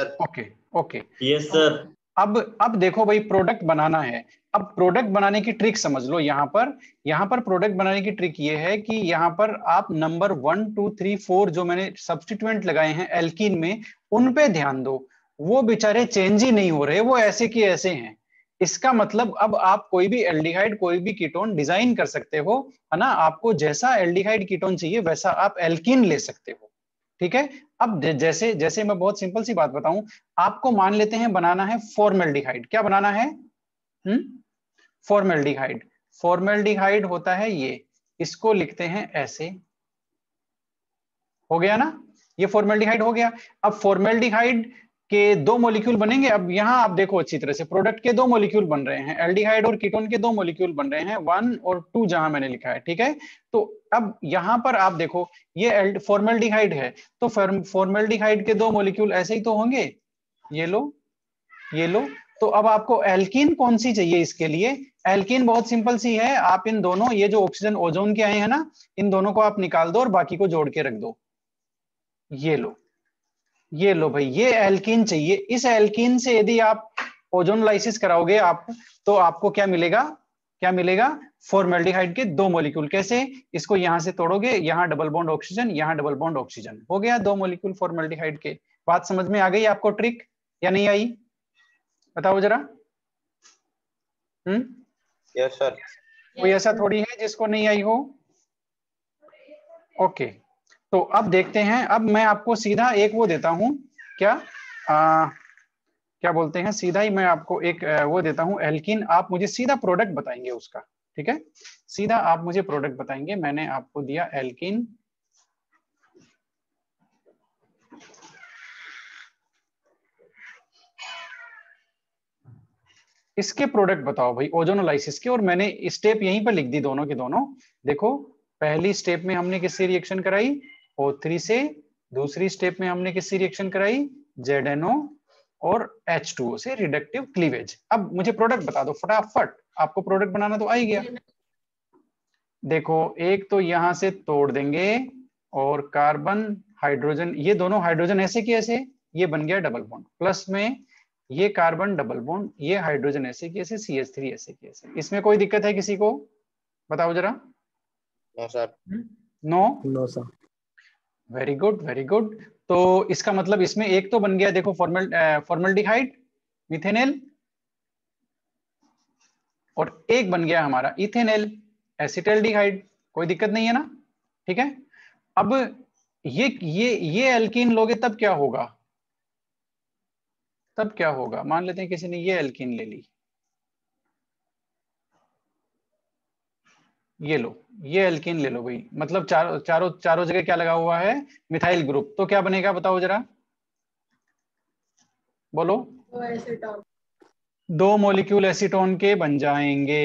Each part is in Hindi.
Sir okay okay yes sir अब अब देखो भाई प्रोडक्ट बनाना है अब प्रोडक्ट बनाने की ट्रिक समझ लो यहाँ पर यहाँ पर प्रोडक्ट बनाने की ट्रिक ये है कि यहाँ पर आप number one two three four जो मैंने सब्सटीट्यूएंट लगाए हैं एल्किन में उन पे ध्यान दो वो बेचारे चेंज ही नहीं हो रहे वो ऐसे के ऐसे हैं इसका मतलब अब आप कोई भी एल्डिहाइड कोई भी कीटोन डिजाइन कर सकते हो है ना आपको जैसा एल्डिहाइड कीटोन चाहिए वैसा आप एल्किन ले सकते हो ठीक है अब जैसे जैसे मैं बहुत सिंपल सी बात बताऊं आपको मान लेते हैं बनाना है फॉर्मेल क्या बनाना है फॉर्मेल्डिहाइड फॉर्मेल्डिहाइड होता है ये इसको लिखते हैं ऐसे हो गया ना ये फॉर्मेल हो गया अब फॉर्मेल के दो मोलिक्यूल बनेंगे अब यहां आप देखो अच्छी तरह से प्रोडक्ट के दो मोलिक्यूल बन रहे हैं एल्डिहाइड और कीटोन के दो मोलिक्यूल बन रहे हैं वन और टू जहां मैंने लिखा है ठीक है तो अब यहां पर आप देखो ये फॉर्मेल्डिहाइड है तो फॉर्मेल्डिहाइड के दो मोलिक्यूल ऐसे ही तो होंगे ये लो ये लो तो अब आपको एल्किन कौन सी चाहिए इसके लिए एल्किन बहुत सिंपल सी है आप इन दोनों ये जो ऑक्सीजन ओजोन के आए हैं ना इन दोनों को आप निकाल दो और बाकी को जोड़ के रख दो ये लो ये लो भाई ये एल्किन चाहिए इस एल्किन से यदि आप ओजोन लाइसिस कराओगे आप तो आपको क्या मिलेगा क्या मिलेगा फॉर्मेल्डिहाइड के दो मोलिक्यूल कैसे इसको यहां से तोड़ोगे यहाँ डबल बॉन्ड ऑक्सीजन यहां डबल बॉन्ड ऑक्सीजन हो गया दो मोलिक्यूल फॉर्मेल्डिहाइड के बात समझ में आ गई आपको ट्रिक या नहीं आई बताओ जरा यस हम्म? सर कोई ऐसा थोड़ी है जिसको नहीं आई हो ओके okay. तो अब देखते हैं अब मैं आपको सीधा एक वो देता हूं क्या आ, क्या बोलते हैं सीधा ही मैं आपको एक वो देता हूं एल्किन आप मुझे सीधा प्रोडक्ट बताएंगे उसका ठीक है सीधा आप मुझे प्रोडक्ट बताएंगे मैंने आपको दिया एल्किन इसके प्रोडक्ट बताओ भाई ओजोनोलाइसिस के और मैंने स्टेप यहीं पर लिख दी दोनों के दोनों देखो पहली स्टेप में हमने किससे रिएक्शन कराई ओ थ्री से दूसरी स्टेप में हमने किससे रिएक्शन कराई जेड एनओ और H2O से रिडक्टिव क्लीवेज अब मुझे प्रोडक्ट बता दो फटाफट आपको प्रोडक्ट बनाना तो आ ही गया देखो एक तो यहां से तोड़ देंगे और कार्बन हाइड्रोजन ये दोनों हाइड्रोजन ऐसे किए ऐसे ये बन गया डबल बॉन्ड प्लस में ये कार्बन डबल बॉन्ड ये हाइड्रोजन ऐसे की ऐसे सी एच थ्री ऐसे की ऐसे इसमें कोई दिक्कत है किसी को बताओ जरा no sir no no sir very good very good तो इसका मतलब इसमें एक तो बन गया देखो फॉर्मल फॉर्मल्डिहाइड मिथेनेल और एक बन गया हमारा इथेनेल एसिटेल्डिहाइड कोई दिक्कत नहीं है ना ठीक है अब ये ये ये एल्किन लोगे तब क्या होगा तब क्या होगा मान लेते हैं किसी ने ये एल्कीन ले ली ये लो ये एल्किन ले लो भाई मतलब चारों चारों चारों जगह क्या लगा हुआ है मिथाइल ग्रुप तो क्या बनेगा बताओ जरा बोलो दो मोलिक्यूल एसीटोन के बन जाएंगे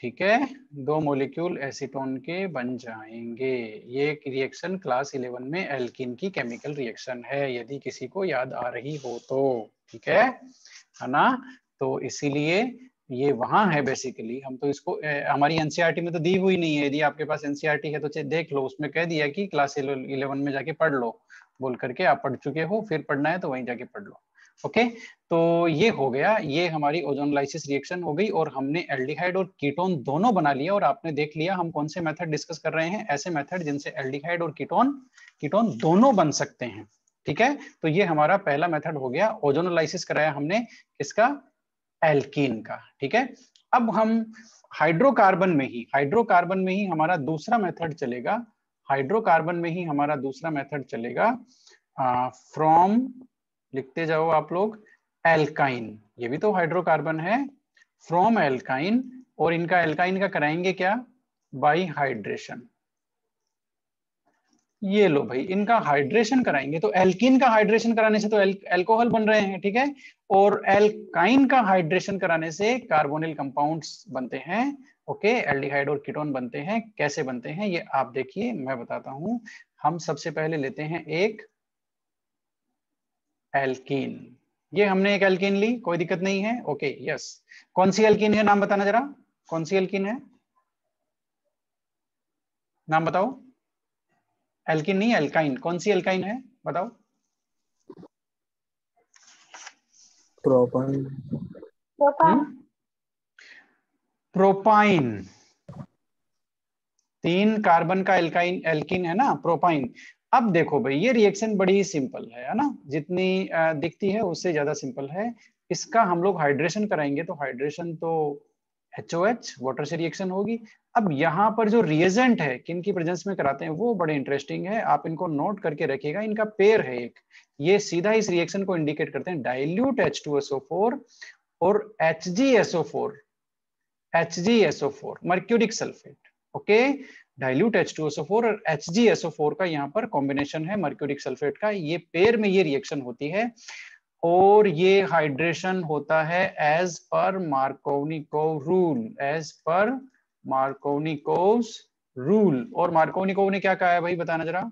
ठीक है दो मोलिक्यूल एसीटोन के बन जाएंगे ये एक रिएक्शन क्लास इलेवन में एल्किन की केमिकल रिएक्शन है यदि किसी को याद आ रही हो तो ठीक है है ना तो इसीलिए ये वहां है बेसिकली हम तो इसको हमारी एनसीईआरटी e में तो दी हुई नहीं है यदि आपके पास एनसीईआरटी e है तो देख लो उसमें कह दिया कि क्लास इलेवन में जाके पढ़ लो बोल करके आप पढ़ चुके हो फिर पढ़ना है तो वहीं जाके पढ़ लो ओके तो ये हो गया ये हमारी ओजोनलाइसिस रिएक्शन हो गई और हमने एल्डिहाइड और कीटोन दोनों बना लिया और आपने देख लिया हम कौन से मेथड डिस्कस कर रहे हैं ऐसे मेथड जिनसे एल्डिहाइड और कीटोन कीटोन दोनों बन सकते हैं ठीक है तो ये हमारा पहला मेथड हो गया ओजोनोलाइसिस कराया हमने किसका एल्कीन का ठीक है अब हम हाइड्रोकार्बन में ही हाइड्रोकार्बन में ही हमारा दूसरा मेथड चलेगा हाइड्रोकार्बन में ही हमारा दूसरा मेथड चलेगा फ्रॉम लिखते जाओ आप लोग एल्काइन ये भी तो हाइड्रोकार्बन है फ्रॉम एल्काइन और इनका एल्काइन का कराएंगे क्या बाई हाइड्रेशन ये लो भाई इनका हाइड्रेशन कराएंगे तो एल्किन का हाइड्रेशन कराने से तो एल्कोहल बन रहे हैं ठीक है और एल्काइन का हाइड्रेशन कराने से कार्बोनिल कंपाउंड्स बनते हैं ओके एल्डिहाइड और कीटोन बनते हैं कैसे बनते हैं ये आप देखिए मैं बताता हूं हम सबसे पहले लेते हैं एक एल्कीन ये हमने एक एल्कीन ली कोई दिक्कत नहीं है ओके यस कौन सी एल्कीन है नाम बताना जरा कौन सी एल्कीन है नाम बताओ एल्किन नहीं एल्काइन कौन सी एल्काइन है बताओ प्रोपाइन प्रोपाइन तीन कार्बन का एल्काइन एल्किन है ना प्रोपाइन अब देखो भाई ये रिएक्शन बड़ी ही सिंपल है ना जितनी दिखती है उससे ज्यादा सिंपल है इसका हम लोग हाइड्रेशन कराएंगे तो हाइड्रेशन तो एच ओ एच वाटर से रिएक्शन होगी अब यहाँ पर जो रिएजेंट है किन की प्रेजेंस में कराते हैं वो बड़े इंटरेस्टिंग है आप इनको नोट करके रखिएगा इनका पेयर है एक ये सीधा इस रिएक्शन को इंडिकेट करते हैं dilute H two S four और H G S O four H G S four mercuric sulphate okay dilute H two S four और एच जी एस फोर का यहाँ पर कॉम्बिनेशन है मर्क्यूरिक सल्फेट का ये पेयर में ये रिएक्शन होती है और ये हाइड्रेशन होता है as per Markovnikov rule as per Markovnikov rule और मार्कोनिकोव ने क्या कहा है भाई बताना जरा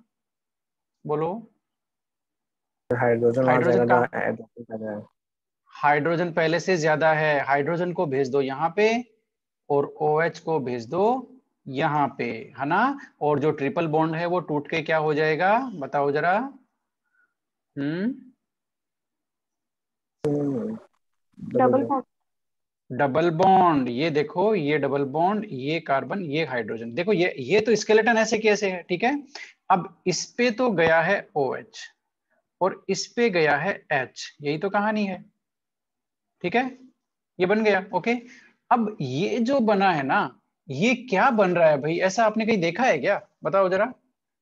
बोलो हाइड्रोजन हाइड्रोजन हाइड्रोजन पहले से ज्यादा है हाइड्रोजन को भेज दो यहाँ पे और ओ OH को भेज दो यहाँ पे है ना और जो ट्रिपल बॉन्ड है वो टूट के क्या हो जाएगा बताओ जरा हम्म डबल बॉन्ड डबल बॉन्ड ये देखो ये डबल बॉन्ड ये कार्बन ये हाइड्रोजन देखो ये ये तो स्केलेटन ऐसे कैसे है ठीक है अब इस पे तो गया है ओ OH, और इस पे गया है एच यही तो कहानी है ठीक है ये बन गया ओके अब ये जो बना है ना ये क्या बन रहा है भाई ऐसा आपने कहीं देखा है क्या बताओ जरा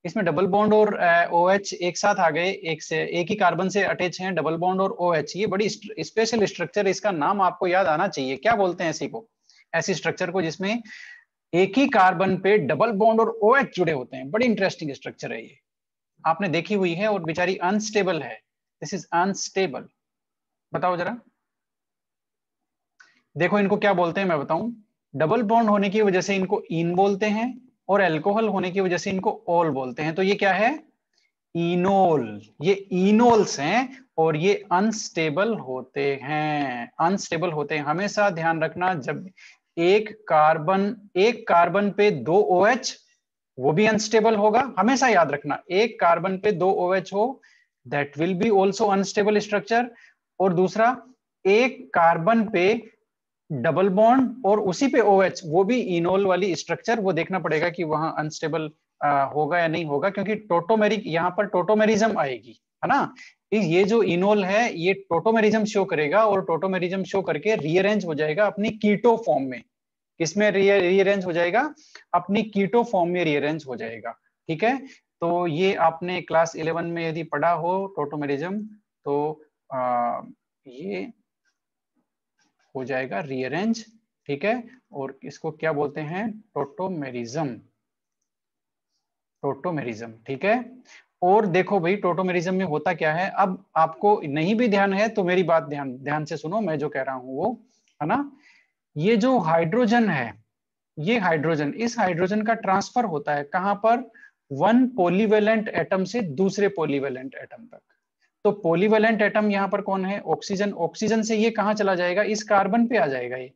इसमें डबल बॉन्ड और ओ एच OH एक साथ आ गए एक से एक ही कार्बन से अटैच हैं डबल बॉन्ड और ओ OH ये बड़ी स्पेशल स्ट्रक्चर इसका नाम आपको याद आना चाहिए क्या बोलते हैं इसी को ऐसी स्ट्रक्चर को जिसमें एक ही कार्बन पे डबल बॉन्ड और ओ OH जुड़े होते हैं बड़ी इंटरेस्टिंग स्ट्रक्चर है ये आपने देखी हुई है और बेचारी अनस्टेबल है दिस इज अनस्टेबल बताओ जरा देखो इनको क्या बोलते हैं मैं बताऊं डबल बॉन्ड होने की वजह से इनको इन बोलते हैं और एल्कोहल होने की वजह से इनको ऑल बोलते हैं तो ये क्या है इनोल ये इनोल्स हैं और ये अनस्टेबल होते हैं अनस्टेबल होते हैं हमेशा ध्यान रखना जब एक कार्बन एक कार्बन पे दो ओ OH, वो भी अनस्टेबल होगा हमेशा याद रखना एक कार्बन पे दो ओ OH हो that will be also unstable structure और दूसरा एक कार्बन पे डबल बॉन्ड और उसी पे ओ OH, वो भी इनोल वाली स्ट्रक्चर वो देखना पड़ेगा कि वहां अनस्टेबल होगा या नहीं होगा क्योंकि टोटोमेरिक यहाँ पर टोटोमेरिज्म आएगी है ना ये जो इनोल है ये टोटोमेरिज्म शो करेगा और टोटोमेरिज्म शो करके रीअरेंज हो जाएगा अपनी कीटो फॉर्म में किसमें रीअरेंज हो जाएगा अपनी कीटो फॉर्म में रीअरेंज हो जाएगा ठीक है तो ये आपने क्लास इलेवन में यदि पढ़ा हो टोटोमेरिज्म तो आ, ये हो जाएगा रीअरेंज ठीक है और इसको क्या बोलते हैं टोटोमेरिज्म टोटोमेरिज्म ठीक है और देखो भाई टोटोमेरिज्म में होता क्या है अब आपको नहीं भी ध्यान है तो मेरी बात ध्यान ध्यान से सुनो मैं जो कह रहा हूं वो है ना ये जो हाइड्रोजन है ये हाइड्रोजन इस हाइड्रोजन का ट्रांसफर होता है कहां पर वन पोलीवेलेंट एटम से दूसरे पोलीवेलेंट एटम तक तो पोलिवेलेंट एटम यहाँ पर कौन है ऑक्सीजन ऑक्सीजन से ये कहाँ चला जाएगा इस कार्बन पे आ जाएगा ये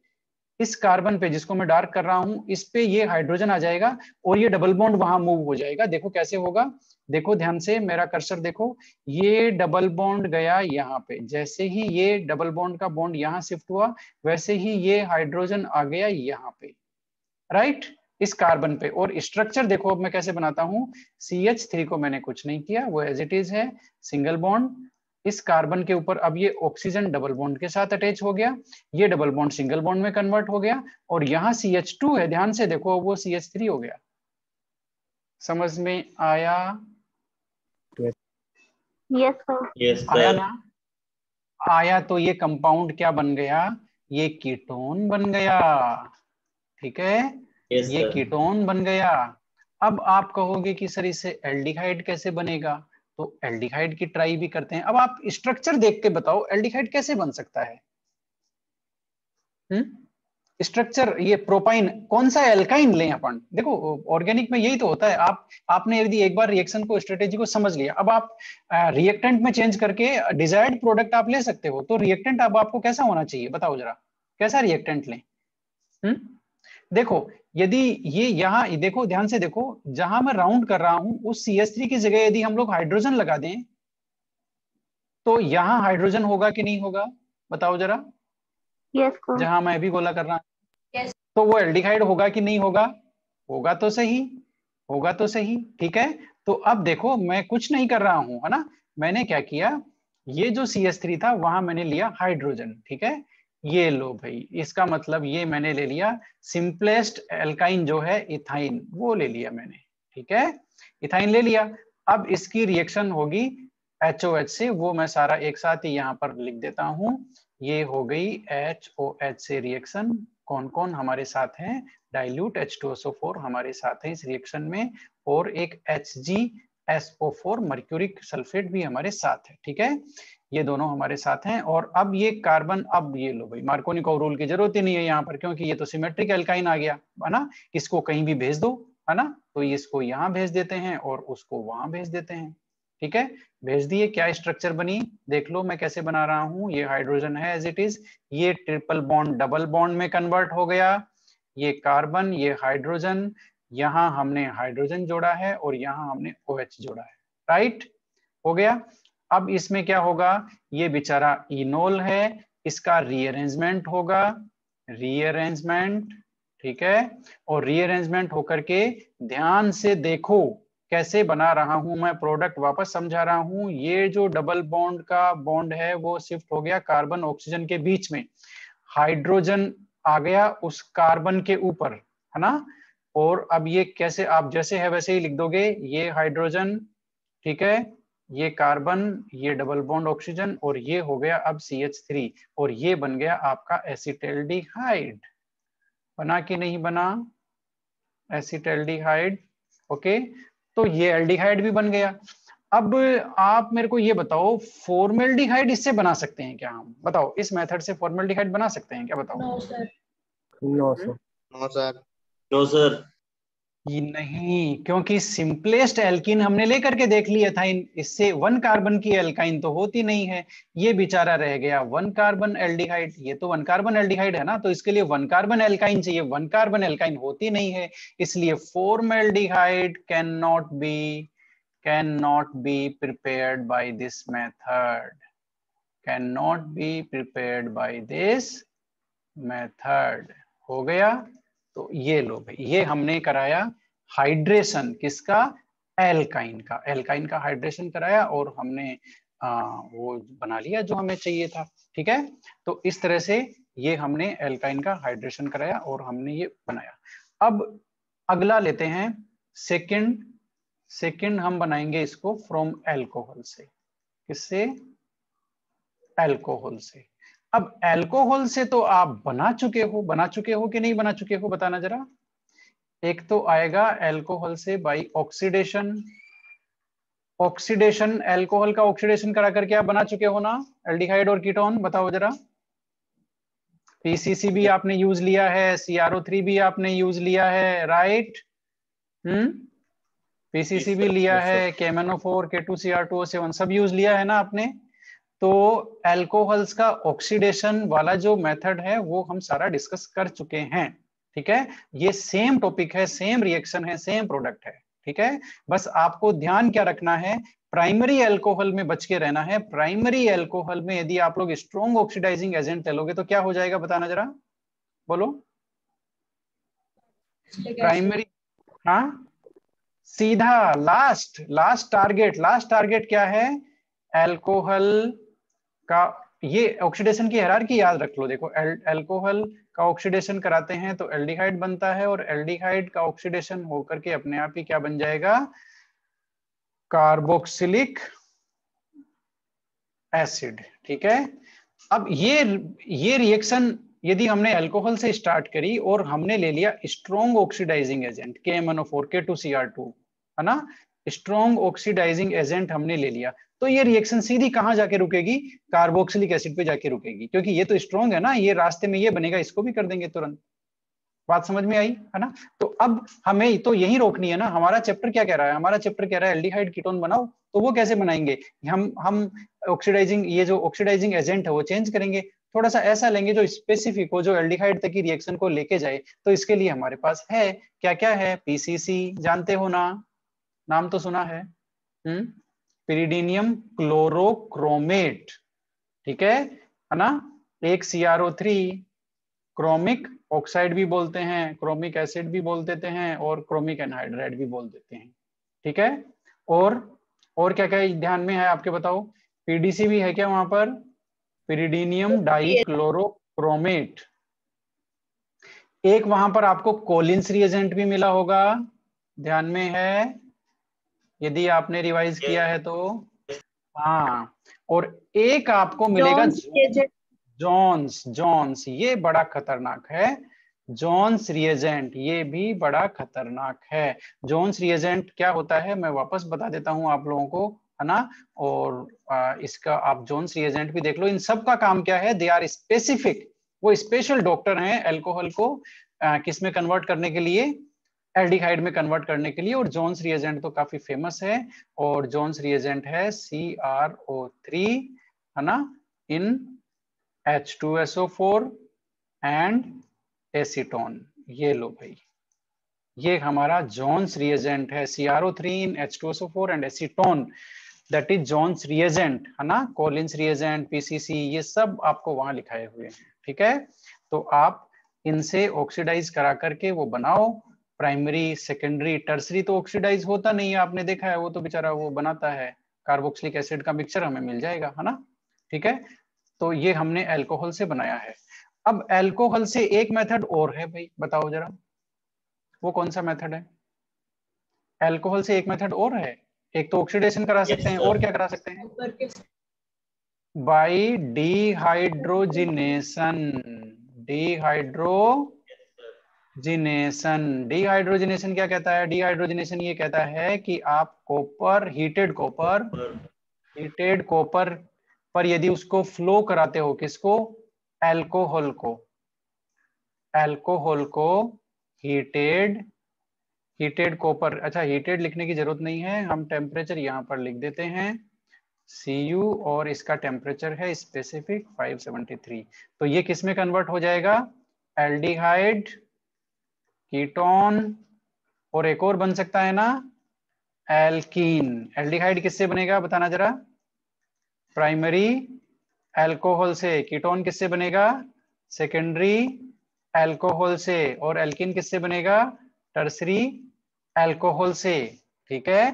इस कार्बन पे जिसको मैं डार्क कर रहा हूं इस पे ये हाइड्रोजन आ जाएगा और ये डबल बॉन्ड वहां मूव हो जाएगा देखो कैसे होगा देखो ध्यान से मेरा कर्सर देखो ये डबल बॉन्ड गया यहाँ पे जैसे ही ये डबल बॉन्ड का बॉन्ड यहाँ शिफ्ट हुआ वैसे ही ये हाइड्रोजन आ गया यहाँ पे राइट right? इस कार्बन पे और स्ट्रक्चर देखो अब मैं कैसे बनाता हूँ सी एच थ्री को मैंने कुछ नहीं किया वो एज इट इज है सिंगल बॉन्ड इस कार्बन के ऊपर अब ये ऑक्सीजन डबल बॉन्ड के साथ अटैच हो गया ये डबल बॉन्ड सिंगल बॉन्ड में कन्वर्ट हो गया और यहाँ सी एच टू है ध्यान से देखो वो सी एच थ्री हो गया समझ में आया yes, Yes, आया ना आया तो ये कंपाउंड क्या बन गया ये कीटोन बन गया ठीक है yes, ये कीटोन बन गया अब आप कहोगे कि सर इसे एल्डिहाइड कैसे बनेगा तो एल्डिहाइड की ट्राई भी करते हैं अब आप स्ट्रक्चर देख के बताओ एल्डिहाइड कैसे बन सकता है स्ट्रक्चर हम्म? ये प्रोपाइन कौन सा एल्काइन लें अपन देखो ऑर्गेनिक में यही तो होता है आप आपने यदि एक बार रिएक्शन को स्ट्रेटेजी को समझ लिया अब आप रिएक्टेंट में चेंज करके डिजायर्ड प्रोडक्ट आप ले सकते हो तो रिएक्टेंट अब आपको कैसा होना चाहिए बताओ जरा कैसा रिएक्टेंट लें हुँ? हम्म? देखो यदि ये यहाँ देखो ध्यान से देखो जहां मैं राउंड कर रहा हूं उस सी एस थ्री की जगह यदि हम लोग हाइड्रोजन लगा दें तो यहाँ हाइड्रोजन होगा कि नहीं होगा बताओ जरा yes, जहां मैं भी गोला कर रहा हूं yes. तो वो एल्डिहाइड होगा कि नहीं होगा होगा तो सही होगा तो सही ठीक है तो अब देखो मैं कुछ नहीं कर रहा हूं है ना मैंने क्या किया ये जो सी एस थ्री था वहां मैंने लिया हाइड्रोजन ठीक है ये लो भाई इसका मतलब ये मैंने ले लिया सिंपलेस्ट एल्काइन जो है इथाइन वो ले लिया मैंने ठीक है इथाइन ले लिया अब इसकी रिएक्शन होगी एच ओ एच से वो मैं सारा एक साथ ही यहाँ पर लिख देता हूँ ये हो गई एच ओ एच से रिएक्शन कौन कौन हमारे साथ हैं dilute H two S O four हमारे साथ है इस रिएक्शन में और एक H G S O four mercuric sulphate भी हमारे साथ है ठीक है ये दोनों हमारे साथ हैं और अब ये कार्बन अब ये लो भाई मार्कोनिको रूल की जरूरत ही नहीं है यहाँ पर क्योंकि ये तो सिमेट्रिक एल्काइन आ गया है ना इसको कहीं भी भेज दो है ना तो इसको यहाँ भेज देते हैं और उसको वहां भेज देते हैं ठीक है भेज दिए क्या स्ट्रक्चर बनी देख लो मैं कैसे बना रहा हूं ये हाइड्रोजन है एज इट इज ये ट्रिपल बॉन्ड डबल बॉन्ड में कन्वर्ट हो गया ये कार्बन ये हाइड्रोजन यहाँ हमने हाइड्रोजन जोड़ा है और यहाँ हमने ओ OH जोड़ा है राइट हो गया अब इसमें क्या होगा ये बेचारा इनोल है इसका रीअरेंजमेंट होगा रीअरेंजमेंट ठीक है और रीअरेंजमेंट होकर के ध्यान से देखो कैसे बना रहा हूं मैं प्रोडक्ट वापस समझा रहा हूं ये जो डबल बॉन्ड का बॉन्ड है वो शिफ्ट हो गया कार्बन ऑक्सीजन के बीच में हाइड्रोजन आ गया उस कार्बन के ऊपर है ना और अब ये कैसे आप जैसे है वैसे ही लिख दोगे ये हाइड्रोजन ठीक है ये कार्बन ये डबल बॉन्ड ऑक्सीजन और ये हो गया अब सी एच थ्री और ये बन गया आपका एसिटेल्डिहाइड बना कि नहीं बना एसिटेल्डिहाइड ओके तो ये एल्डिहाइड भी बन गया अब आप मेरे को ये बताओ फॉर्मेल्डिहाइड इससे बना सकते हैं क्या हम बताओ इस मेथड से फॉर्मेल्डिहाइड बना सकते हैं क्या बताओ no sir no sir no sir नहीं क्योंकि सिंपलेस्ट एल्किन हमने लेकर के देख लिया था इन इससे वन कार्बन की एल्काइन तो होती नहीं है ये बेचारा रह गया वन कार्बन एल्डिहाइड ये तो वन कार्बन एल्डिहाइड है ना तो इसके लिए वन कार्बन एल्काइन चाहिए वन कार्बन एल्काइन होती नहीं है इसलिए formaldehyde can not be can not be prepare by this method can not be prepare by this method हो गया तो ये लो भाई ये हमने कराया हाइड्रेशन किसका एल्काइन का एल्काइन का हाइड्रेशन कराया और हमने आ, वो बना लिया जो हमें चाहिए था ठीक है तो इस तरह से ये हमने एल्काइन का हाइड्रेशन कराया और हमने ये बनाया अब अगला लेते हैं सेकंड सेकंड हम बनाएंगे इसको फ्रॉम एल्कोहल से किससे एल्कोहल से अब अल्कोहल से तो आप बना चुके हो बना चुके हो कि नहीं बना चुके हो बताना जरा एक तो आएगा एल्कोहल से बाई ऑक्सीडेशन ऑक्सीडेशन एल्कोहल का ऑक्सीडेशन करा करके आप बना चुके हो ना एल्डिहाइड और कीटोन बताओ जरा पीसीसी भी आपने यूज लिया है सीआरओ थ्री भी आपने यूज लिया है राइट हम्म पीसीसी भी लिया है केमेनो four K two C R two O seven सब यूज लिया है ना आपने तो एल्कोहल्स का ऑक्सीडेशन वाला जो मेथड है वो हम सारा डिस्कस कर चुके हैं ठीक है ये सेम टॉपिक है सेम रिएक्शन है सेम प्रोडक्ट है ठीक है बस आपको ध्यान क्या रखना है प्राइमरी एल्कोहल में बच के रहना है प्राइमरी एल्कोहल में यदि आप लोग स्ट्रॉन्ग ऑक्सीडाइजिंग एजेंट लोगे तो क्या हो जाएगा बताना जरा बोलो प्राइमरी हाँ सीधा last last target last target क्या है एल्कोहल का ये ऑक्सीडेशन की हरार की याद रख लो देखो एल्कोहल का ऑक्सीडेशन कराते हैं तो एल्डिहाइड बनता है और एल्डिहाइड का ऑक्सीडेशन होकर के अपने आप ही क्या बन जाएगा कार्बोक्सिलिक एसिड ठीक है अब ये ये रिएक्शन यदि हमने अल्कोहल से स्टार्ट करी और हमने ले लिया strong oxidising agent K M N O four K two C R two है ना स्ट्रॉन्ग ऑक्सीडाइजिंग एजेंट हमने ले लिया तो ये रिएक्शन सीधी कहाँ जाके रुकेगी कार्बोक्सिलिक एसिड पे जाके रुकेगी क्योंकि ये तो स्ट्रॉन्ग है ना ये रास्ते में ये बनेगा इसको भी कर देंगे तुरंत बात समझ में आई है ना तो अब हमें तो यही रोकनी है ना हमारा चैप्टर क्या कह रहा है हमारा चैप्टर कह रहा है एल्डिहाइड कीटोन बनाओ तो वो कैसे बनाएंगे हम हम ऑक्सीडाइजिंग ये जो ऑक्सीडाइजिंग एजेंट है वो चेंज करेंगे थोड़ा सा ऐसा लेंगे जो स्पेसिफिक हो जो एल्डिहाइड तक की रिएक्शन को लेके जाए तो इसके लिए हमारे पास है क्या क्या है पीसीसी जानते हो ना नाम तो सुना है पिरीडीनियम हम्म, क्लोरोक्रोमेट ठीक है है ना एक सीआरओ थ्री क्रोमिक ऑक्साइड भी बोलते हैं क्रोमिक एसिड भी बोल देते हैं और क्रोमिक एनहाइड्राइड भी बोल देते हैं ठीक है और और क्या क्या ध्यान में है आपके बताओ पीडीसी भी है क्या वहां पर पिरीडीनियम डाइक्लोरोक्रोमेट एक वहां पर आपको कोलिंस रिएजेंट भी मिला होगा ध्यान में है यदि आपने रिवाइज किया है तो हाँ और एक आपको मिलेगा जॉन्स जॉन्स ये बड़ा खतरनाक है जॉन्स रिएजेंट ये भी बड़ा खतरनाक है जॉन्स रिएजेंट क्या होता है मैं वापस बता देता हूं आप लोगों को है ना और आ, इसका आप जॉन्स रिएजेंट भी देख लो इन सब का काम क्या है दे आर स्पेसिफिक वो स्पेशल डॉक्टर हैं अल्कोहल को किसमें कन्वर्ट करने के लिए एल्डिहाइड में कन्वर्ट करने के लिए और जोन्स रिएजेंट तो काफी फेमस है और जोन्स रिएजेंट है सी आर ओ थ्री है ना in H two S O four and acetone ये लो भाई ये हमारा जोन्स रिएजेंट है C R O three in H two S O four and acetone that is Jones reagent है ना कोलिन्स रिएजेंट पीसीसी ये सब आपको वहां लिखाए हुए हैं ठीक है तो आप इनसे ऑक्सीडाइज करा करके वो बनाओ प्राइमरी सेकेंडरी टर्सरी तो ऑक्सीडाइज होता नहीं है आपने देखा है वो तो बेचारा वो बनाता है कार्बोक्सिलिक एसिड का मिक्सचर हमें मिल जाएगा है ना ठीक है तो ये हमने एल्कोहल से बनाया है अब एल्कोहल से एक मेथड और है भाई बताओ जरा वो कौन सा मेथड है एल्कोहल से एक मेथड और है एक तो ऑक्सीडेशन करा सकते yes, हैं और क्या करा सकते हैं by dehydrogenation dehydrogenation dehydrogenation क्या कहता है डिहाइड्रोजिनेशन ये कहता है कि आप copper heated copper heated copper पर यदि उसको फ्लो कराते हो किसको एल्कोहल को एल्कोहल को हीटेड हीटेड कॉपर अच्छा हीटेड लिखने की जरूरत नहीं है हम टेम्परेचर यहां पर लिख देते हैं यू और इसका टेम्परेचर है स्पेसिफिक 573 तो ये किस में कन्वर्ट हो जाएगा एल्डिहाइड कीटोन और एक और बन सकता है ना एल्कीन एल्डिहाइड किससे बनेगा बताना जरा प्राइमरी एल्कोहल से कीटोन किससे बनेगा सेकेंडरी एल्कोहल से और एल्किन किससे बनेगा टर्सरी एल्कोहल से ठीक है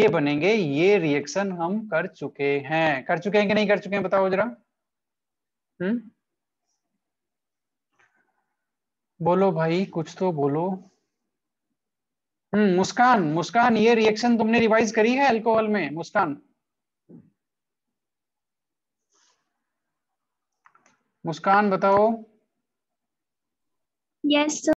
ये बनेंगे ये रिएक्शन हम कर चुके हैं कर चुके हैं कि नहीं कर चुके हैं बताओ जरा हम्म बोलो भाई कुछ तो बोलो हम्म मुस्कान मुस्कान ये रिएक्शन तुमने रिवाइज करी है अल्कोहल में मुस्कान मुस्कान बताओ यस yes,